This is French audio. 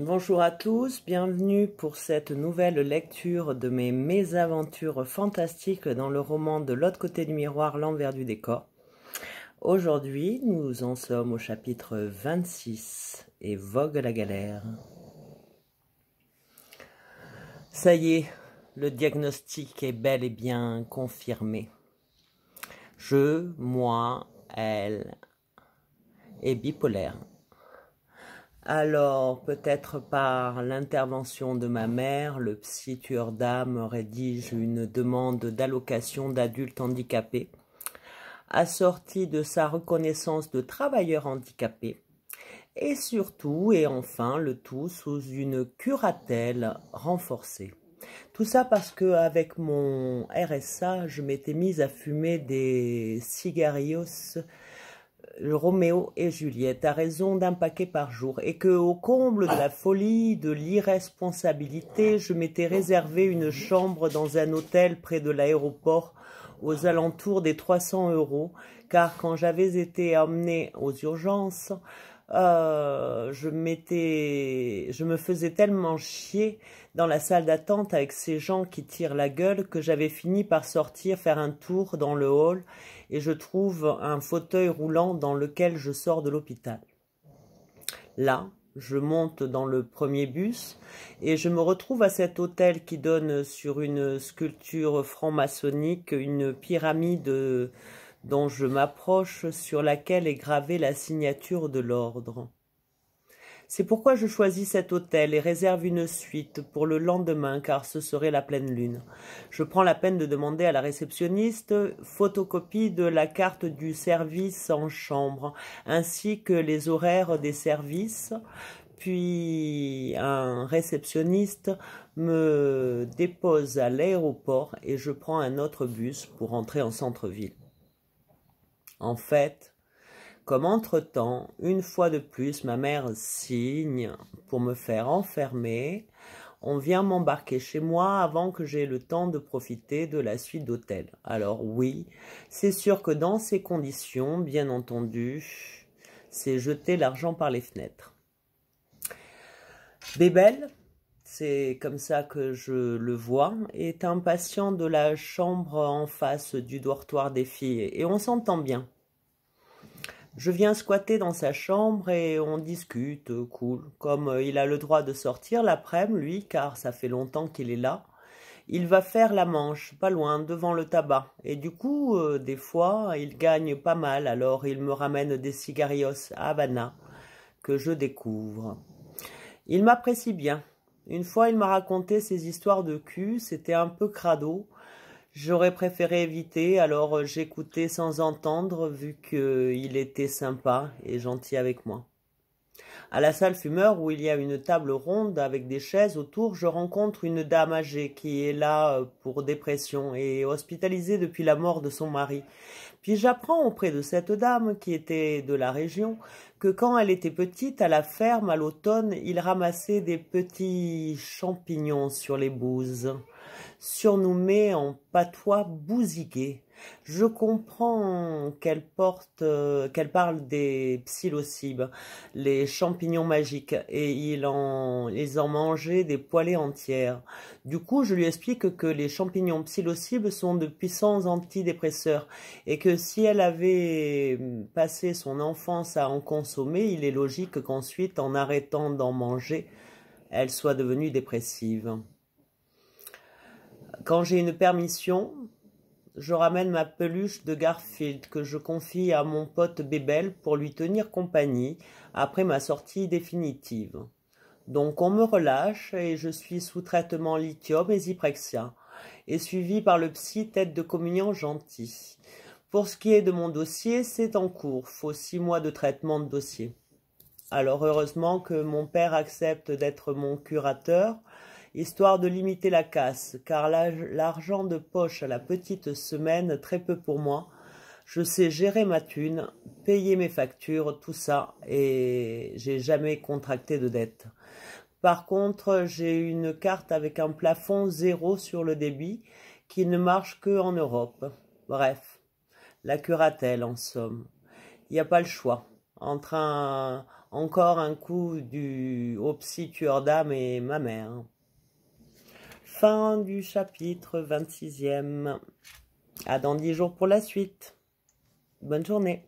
Bonjour à tous, bienvenue pour cette nouvelle lecture de mes mésaventures fantastiques dans le roman de l'autre côté du miroir, l'envers du décor. Aujourd'hui, nous en sommes au chapitre 26 et vogue la galère. Ça y est, le diagnostic est bel et bien confirmé. Je, moi, elle est bipolaire alors, peut-être par l'intervention de ma mère, le psy tueur d'âme rédige une demande d'allocation d'adultes handicapés, assortie de sa reconnaissance de travailleur handicapé, et surtout et enfin le tout sous une curatelle renforcée. Tout ça parce que avec mon RSA, je m'étais mise à fumer des cigarios. Roméo et Juliette à raison d'un paquet par jour et que, au comble de la folie, de l'irresponsabilité, je m'étais réservé une chambre dans un hôtel près de l'aéroport aux alentours des 300 euros, car quand j'avais été emmené aux urgences, euh, je m'étais, je me faisais tellement chier dans la salle d'attente avec ces gens qui tirent la gueule que j'avais fini par sortir faire un tour dans le hall et je trouve un fauteuil roulant dans lequel je sors de l'hôpital. Là, je monte dans le premier bus et je me retrouve à cet hôtel qui donne sur une sculpture franc-maçonnique une pyramide dont je m'approche sur laquelle est gravée la signature de l'ordre. C'est pourquoi je choisis cet hôtel et réserve une suite pour le lendemain car ce serait la pleine lune. Je prends la peine de demander à la réceptionniste photocopie de la carte du service en chambre ainsi que les horaires des services. Puis un réceptionniste me dépose à l'aéroport et je prends un autre bus pour entrer en centre-ville. En fait, comme entre-temps, une fois de plus, ma mère signe pour me faire enfermer, on vient m'embarquer chez moi avant que j'aie le temps de profiter de la suite d'hôtel. Alors oui, c'est sûr que dans ces conditions, bien entendu, c'est jeter l'argent par les fenêtres. Bébelle c'est comme ça que je le vois, est un patient de la chambre en face du dortoir des filles, et on s'entend bien. Je viens squatter dans sa chambre et on discute, cool. Comme euh, il a le droit de sortir l'après-midi, lui, car ça fait longtemps qu'il est là, il va faire la manche, pas loin, devant le tabac. Et du coup, euh, des fois, il gagne pas mal, alors il me ramène des cigarios à Havana, que je découvre. Il m'apprécie bien, une fois, il m'a raconté ses histoires de cul, c'était un peu crado. J'aurais préféré éviter, alors euh, j'écoutais sans entendre, vu qu'il euh, était sympa et gentil avec moi. À la salle fumeur où il y a une table ronde avec des chaises autour, je rencontre une dame âgée qui est là euh, pour dépression et hospitalisée depuis la mort de son mari. Puis j'apprends auprès de cette dame, qui était de la région, que quand elle était petite, à la ferme, à l'automne, il ramassait des petits champignons sur les bouses, surnommés en patois bousigués. Je comprends qu'elle porte, euh, qu'elle parle des psilocybes, les champignons magiques, et il en, ils en mangeaient des poêlées entières. Du coup, je lui explique que les champignons psilocybes sont de puissants antidépresseurs, et que si elle avait passé son enfance à en consommer, il est logique qu'ensuite, en arrêtant d'en manger, elle soit devenue dépressive. Quand j'ai une permission, je ramène ma peluche de Garfield que je confie à mon pote Bébel pour lui tenir compagnie après ma sortie définitive. Donc on me relâche et je suis sous traitement lithium et zyprexia et suivi par le psy tête de communion gentil. Pour ce qui est de mon dossier, c'est en cours. Faut six mois de traitement de dossier. Alors heureusement que mon père accepte d'être mon curateur histoire de limiter la casse, car l'argent de poche à la petite semaine, très peu pour moi. Je sais gérer ma thune, payer mes factures, tout ça, et j'ai jamais contracté de dette. Par contre, j'ai une carte avec un plafond zéro sur le débit qui ne marche que en Europe. Bref, la curatelle en somme. Il n'y a pas le choix. Entre encore un coup du au d'âme et ma mère. Fin du chapitre 26e. À dans 10 jours pour la suite. Bonne journée.